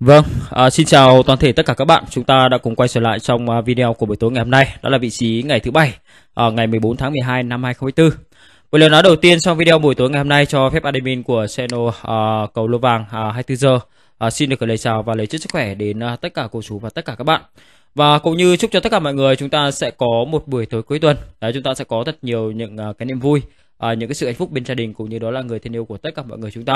Vâng, à, xin chào toàn thể tất cả các bạn. Chúng ta đã cùng quay trở lại trong à, video của buổi tối ngày hôm nay. Đó là vị trí ngày thứ bảy, à, ngày 14 tháng 12 năm 2024. Một lời nói đầu tiên trong video buổi tối ngày hôm nay cho phép admin của channel à, cầu lô vàng à, 24 giờ à, xin được lời chào và lời chúc sức khỏe đến à, tất cả cô chú và tất cả các bạn. Và cũng như chúc cho tất cả mọi người chúng ta sẽ có một buổi tối cuối tuần. Đấy, chúng ta sẽ có thật nhiều những à, cái niềm vui, à, những cái sự hạnh phúc bên gia đình cũng như đó là người thân yêu của tất cả mọi người chúng ta.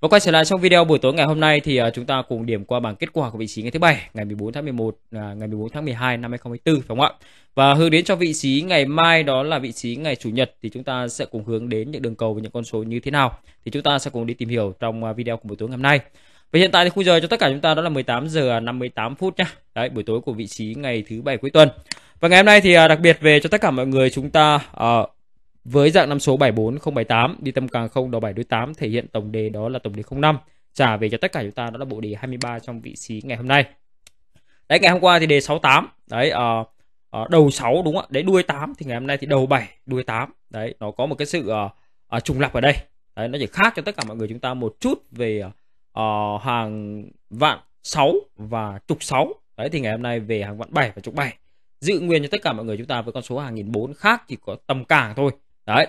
Và quay trở lại trong video buổi tối ngày hôm nay thì ờ, chúng ta cùng điểm qua bảng kết quả của vị trí ngày thứ bảy ngày 14 tháng 11 à, ngày 14 tháng 12 năm 2024 phải không ạ? Và hướng đến cho vị trí ngày mai đó là vị trí ngày chủ nhật thì chúng ta sẽ cùng hướng đến những đường cầu và những con số như thế nào thì chúng ta sẽ cùng đi tìm hiểu trong à, video của buổi tối ngày hôm nay. Và hiện tại thì khung giờ cho tất cả chúng ta đó là 18 giờ 58 phút nhá. Đấy, buổi tối của vị trí ngày thứ bảy cuối tuần. Và ngày hôm nay thì à, đặc biệt về cho tất cả mọi người chúng ta uh, với dạng năm số 74078 đi tâm càng không đầu 7 đuôi 8 thể hiện tổng đề đó là tổng đề 05 trả về cho tất cả chúng ta đó là bộ đề 23 trong vị trí ngày hôm nay. Đấy ngày hôm qua thì đề 68. Đấy uh, uh, đầu 6 đúng không ạ? Đấy đuôi 8 thì ngày hôm nay thì đầu 7 đuôi 8. Đấy nó có một cái sự uh, uh, trùng lặp ở đây. Đấy nó chỉ khác cho tất cả mọi người chúng ta một chút về uh, hàng vạn 6 và trục 6. Đấy thì ngày hôm nay về hàng vạn 7 và trục 7 giữ nguyên cho tất cả mọi người chúng ta với con số hàng nghìn bốn khác chỉ có tầm càng thôi đấy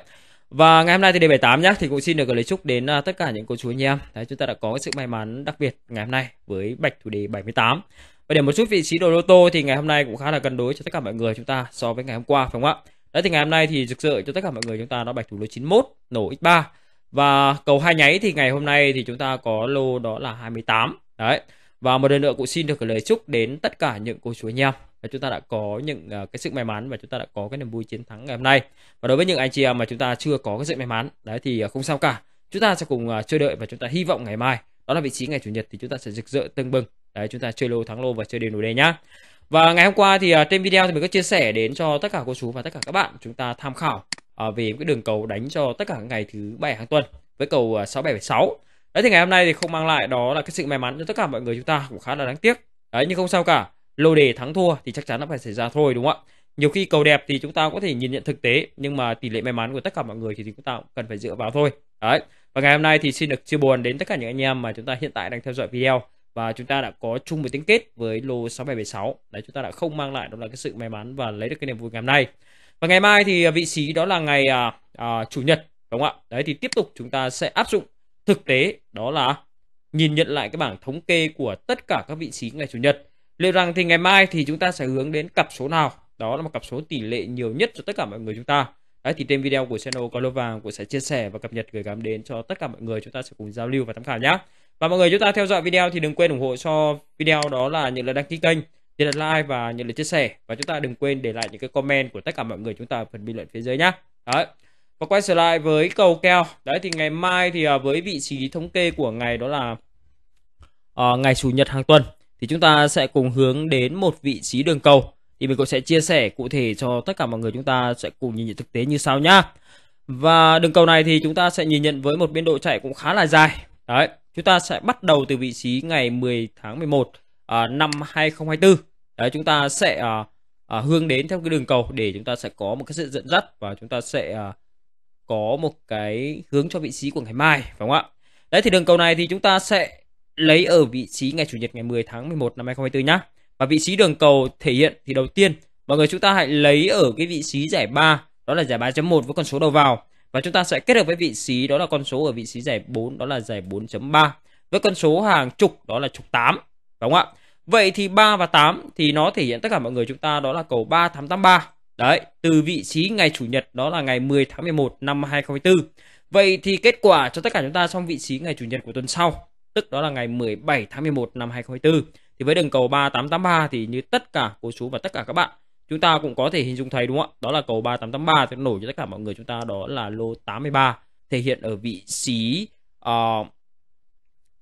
và ngày hôm nay thì đề 78 nhá thì cũng xin được gửi lời chúc đến à, tất cả những cô chú anh em đấy chúng ta đã có sự may mắn đặc biệt ngày hôm nay với bạch thủ đề 78 và để một chút vị trí đồ lô tô thì ngày hôm nay cũng khá là cân đối cho tất cả mọi người chúng ta so với ngày hôm qua phải không ạ đấy thì ngày hôm nay thì rực rỡ cho tất cả mọi người chúng ta đó bạch thủ lô 91 nổ x3 và cầu hai nháy thì ngày hôm nay thì chúng ta có lô đó là 28 đấy và một lần nữa cũng xin được gửi lời chúc đến tất cả những cô chú anh em và chúng ta đã có những uh, cái sự may mắn và chúng ta đã có cái niềm vui chiến thắng ngày hôm nay và đối với những anh chị em mà chúng ta chưa có cái sự may mắn đấy thì à, không sao cả chúng ta sẽ cùng uh, chơi đợi và chúng ta hy vọng ngày mai đó là vị trí ngày chủ nhật thì chúng ta sẽ rực rỡ tưng bừng đấy chúng ta chơi lô thắng lô và chơi đều đủ đề nhá và ngày hôm qua thì uh, trên video thì mình có chia sẻ đến cho tất cả cô chú và tất cả các bạn chúng ta tham khảo uh, về cái đường cầu đánh cho tất cả ngày thứ bảy hàng tuần với cầu uh, 6776 đấy thì ngày hôm nay thì không mang lại đó là cái sự may mắn cho tất cả mọi người chúng ta cũng khá là đáng tiếc đấy nhưng không sao cả lô đề thắng thua thì chắc chắn nó phải xảy ra thôi đúng không ạ nhiều khi cầu đẹp thì chúng ta có thể nhìn nhận thực tế nhưng mà tỷ lệ may mắn của tất cả mọi người thì chúng ta cũng cần phải dựa vào thôi đấy và ngày hôm nay thì xin được chia buồn đến tất cả những anh em mà chúng ta hiện tại đang theo dõi video và chúng ta đã có chung một tiếng kết với lô 6776 đấy chúng ta đã không mang lại đó là cái sự may mắn và lấy được cái niềm vui ngày hôm nay và ngày mai thì à, vị trí đó là ngày à, à, chủ nhật đúng không ạ đấy thì tiếp tục chúng ta sẽ áp dụng thực tế đó là nhìn nhận lại cái bảng thống kê của tất cả các vị trí ngày chủ nhật liệu rằng thì ngày mai thì chúng ta sẽ hướng đến cặp số nào đó là một cặp số tỷ lệ nhiều nhất cho tất cả mọi người chúng ta đấy thì trên video của channel có lô vàng cũng sẽ chia sẻ và cập nhật gửi gắm đến cho tất cả mọi người chúng ta sẽ cùng giao lưu và tham khảo nhé và mọi người chúng ta theo dõi video thì đừng quên ủng hộ cho video đó là những lời đăng ký kênh nhấn lượt like và những lời chia sẻ và chúng ta đừng quên để lại những cái comment của tất cả mọi người chúng ta ở phần bình luận phía dưới nhé đấy và quay trở lại với cầu keo đấy thì ngày mai thì à, với vị trí thống kê của ngày đó là uh, ngày chủ nhật hàng tuần thì chúng ta sẽ cùng hướng đến một vị trí đường cầu thì mình cũng sẽ chia sẻ cụ thể cho tất cả mọi người chúng ta sẽ cùng nhìn nhận thực tế như sau nhá và đường cầu này thì chúng ta sẽ nhìn nhận với một biên độ chạy cũng khá là dài đấy chúng ta sẽ bắt đầu từ vị trí ngày 10 tháng 11 à, năm 2024 đấy chúng ta sẽ à, à, hướng đến theo cái đường cầu để chúng ta sẽ có một cái sự dẫn dắt và chúng ta sẽ à, có một cái hướng cho vị trí của ngày mai phải không ạ đấy thì đường cầu này thì chúng ta sẽ lấy ở vị trí ngày chủ nhật ngày 10 tháng 11 năm 2024 nhá. Và vị trí đường cầu thể hiện thì đầu tiên mọi người chúng ta hãy lấy ở cái vị trí giải 3 đó là giải 3.1 với con số đầu vào và chúng ta sẽ kết hợp với vị trí đó là con số ở vị trí giải 4 đó là giải 4.3 với con số hàng chục đó là chục 8 đúng không ạ? Vậy thì 3 và 8 thì nó thể hiện tất cả mọi người chúng ta đó là cầu tám 3883. Đấy, từ vị trí ngày chủ nhật đó là ngày 10 tháng 11 năm 2024. Vậy thì kết quả cho tất cả chúng ta trong vị trí ngày chủ nhật của tuần sau tức đó là ngày 17 tháng 11 năm 2024. Thì với đường cầu 3883 thì như tất cả cô chú và tất cả các bạn, chúng ta cũng có thể hình dung thấy đúng không ạ? Đó là cầu 3883 thì nổi cho tất cả mọi người chúng ta đó là lô 83 thể hiện ở vị trí uh,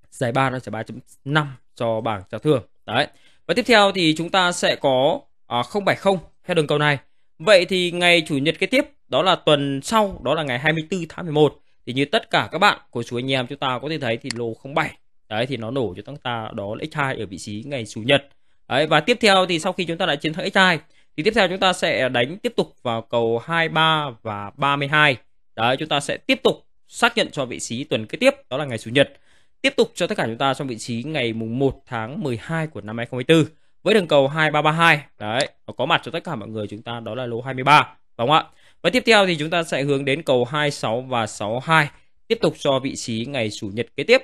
giải 3 nó giải 3.5 cho bảng giao thương. Đấy. Và tiếp theo thì chúng ta sẽ có uh, ờ, 070 theo đường cầu này. Vậy thì ngày chủ nhật kế tiếp đó là tuần sau đó là ngày 24 tháng 11 thì như tất cả các bạn của chú anh em chúng ta có thể thấy thì lô 07 đấy thì nó nổ cho chúng ta đó là x2 ở vị trí ngày chủ nhật đấy và tiếp theo thì sau khi chúng ta đã chiến thắng x2 thì tiếp theo chúng ta sẽ đánh tiếp tục vào cầu 23 và 32 đấy chúng ta sẽ tiếp tục xác nhận cho vị trí tuần kế tiếp đó là ngày chủ nhật tiếp tục cho tất cả chúng ta trong vị trí ngày mùng 1 tháng 12 của năm 2024 với đường cầu 2332 đấy nó có mặt cho tất cả mọi người chúng ta đó là lô 23 đúng không ạ và tiếp theo thì chúng ta sẽ hướng đến cầu 26 và 62 tiếp tục cho vị trí ngày chủ nhật kế tiếp.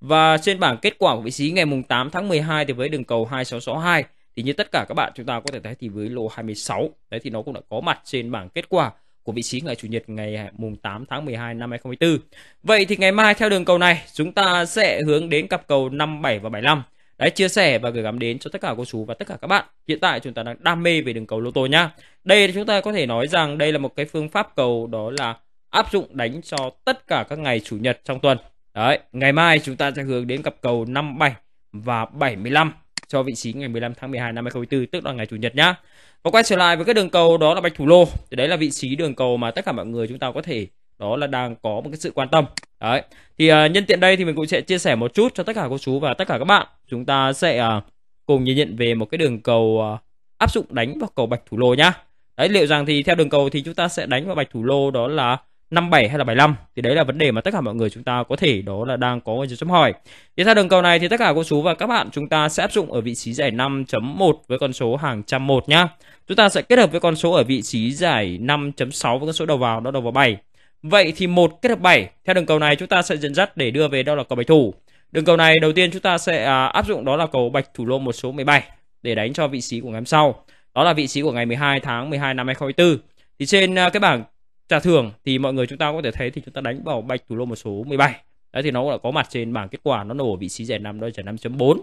Và trên bảng kết quả của vị trí ngày mùng 8 tháng 12 thì với đường cầu 2662 thì như tất cả các bạn chúng ta có thể thấy thì với lô 26 đấy thì nó cũng đã có mặt trên bảng kết quả của vị trí ngày chủ nhật ngày mùng 8 tháng 12 năm 2024. Vậy thì ngày mai theo đường cầu này chúng ta sẽ hướng đến cặp cầu 57 và 75 đã chia sẻ và gửi gắm đến cho tất cả cô chú và tất cả các bạn. Hiện tại chúng ta đang đam mê về đường cầu lô tô nhá. Đây chúng ta có thể nói rằng đây là một cái phương pháp cầu đó là áp dụng đánh cho tất cả các ngày chủ nhật trong tuần. Đấy, ngày mai chúng ta sẽ hướng đến cặp cầu 57 và 75 cho vị trí ngày 15 tháng 12 năm 2024 tức là ngày chủ nhật nhá. Và quay trở lại với cái đường cầu đó là bạch thủ lô. Thì đấy là vị trí đường cầu mà tất cả mọi người chúng ta có thể đó là đang có một cái sự quan tâm Đấy. Thì uh, nhân tiện đây thì mình cũng sẽ chia sẻ một chút cho tất cả cô chú và tất cả các bạn. Chúng ta sẽ uh, cùng nhìn nhận về một cái đường cầu uh, áp dụng đánh vào cầu bạch thủ lô nhá. Đấy liệu rằng thì theo đường cầu thì chúng ta sẽ đánh vào bạch thủ lô đó là 57 hay là 75 thì đấy là vấn đề mà tất cả mọi người chúng ta có thể đó là đang có người chấm hỏi. Thì theo đường cầu này thì tất cả cô chú và các bạn chúng ta sẽ áp dụng ở vị trí giải 5.1 với con số hàng trăm một nhá. Chúng ta sẽ kết hợp với con số ở vị trí giải 5.6 với con số đầu vào đó đầu vào 7 Vậy thì một kết hợp 7 theo đường cầu này chúng ta sẽ dẫn dắt để đưa về đó là cầu bạch thủ. Đường cầu này đầu tiên chúng ta sẽ à, áp dụng đó là cầu bạch thủ lô một số 17 để đánh cho vị trí của ngày hôm sau. Đó là vị trí của ngày 12 tháng 12 năm 2024. Thì trên à, cái bảng trả thưởng thì mọi người chúng ta có thể thấy thì chúng ta đánh vào bạch thủ lô một số 17. Đấy thì nó đã có mặt trên bảng kết quả nó nổ ở vị trí giải 5 đó giải 5.4.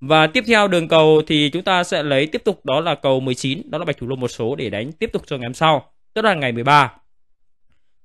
Và tiếp theo đường cầu thì chúng ta sẽ lấy tiếp tục đó là cầu 19, đó là bạch thủ lô một số để đánh tiếp tục cho ngày hôm sau, tức là ngày 13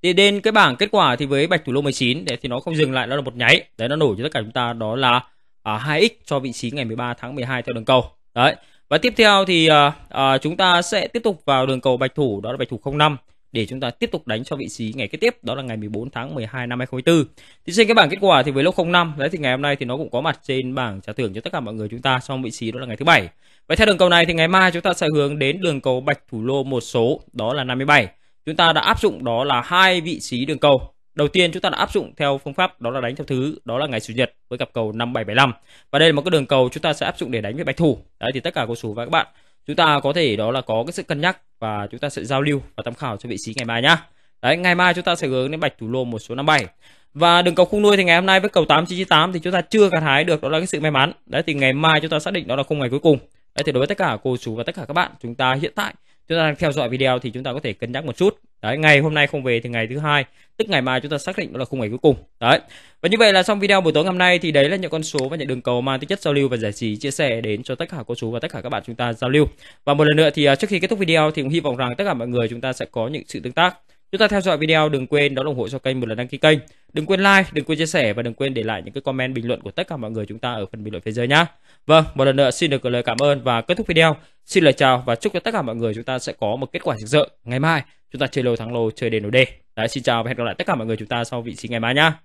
thì đến cái bảng kết quả thì với bạch thủ lô 19 để thì nó không dừng lại nó là một nháy đấy nó nổi cho tất cả chúng ta đó là à, 2x cho vị trí ngày 13 tháng 12 theo đường cầu đấy và tiếp theo thì à, à, chúng ta sẽ tiếp tục vào đường cầu bạch thủ đó là bạch thủ 05 để chúng ta tiếp tục đánh cho vị trí ngày kế tiếp đó là ngày 14 tháng 12 năm 2024. Thì trên cái bảng kết quả thì với lốc 05 đấy thì ngày hôm nay thì nó cũng có mặt trên bảng trả thưởng cho tất cả mọi người chúng ta trong vị trí đó là ngày thứ bảy. Vậy theo đường cầu này thì ngày mai chúng ta sẽ hướng đến đường cầu bạch thủ lô một số đó là 57 chúng ta đã áp dụng đó là hai vị trí đường cầu đầu tiên chúng ta đã áp dụng theo phương pháp đó là đánh theo thứ đó là ngày chủ nhật với cặp cầu 5775 và đây là một cái đường cầu chúng ta sẽ áp dụng để đánh với bạch thủ đấy thì tất cả cô chú và các bạn chúng ta có thể đó là có cái sự cân nhắc và chúng ta sẽ giao lưu và tham khảo cho vị trí ngày mai nhá đấy ngày mai chúng ta sẽ hướng đến bạch thủ lô một số 57 và đường cầu khung nuôi thì ngày hôm nay với cầu 8998 thì chúng ta chưa gặt hái được đó là cái sự may mắn đấy thì ngày mai chúng ta xác định đó là khung ngày cuối cùng đấy thì đối với tất cả cô chú và tất cả các bạn chúng ta hiện tại chúng ta đang theo dõi video thì chúng ta có thể cân nhắc một chút đấy ngày hôm nay không về thì ngày thứ hai tức ngày mai chúng ta xác định đó là khung ngày cuối cùng đấy và như vậy là xong video buổi tối ngày hôm nay thì đấy là những con số và những đường cầu mang tính chất giao lưu và giải trí chia sẻ đến cho tất cả cô chú và tất cả các bạn chúng ta giao lưu và một lần nữa thì à, trước khi kết thúc video thì cũng hy vọng rằng tất cả mọi người chúng ta sẽ có những sự tương tác Chúng ta theo dõi video, đừng quên đón ủng hộ cho kênh một lần đăng ký kênh. Đừng quên like, đừng quên chia sẻ và đừng quên để lại những cái comment bình luận của tất cả mọi người chúng ta ở phần bình luận phía dưới nhá. Vâng, một lần nữa xin được gửi lời cảm ơn và kết thúc video. Xin lời chào và chúc cho tất cả mọi người chúng ta sẽ có một kết quả rực rỡ. Ngày mai chúng ta chơi lô thắng lô, chơi đề nổ đề. Đấy, xin chào và hẹn gặp lại tất cả mọi người chúng ta sau vị trí ngày mai nhá.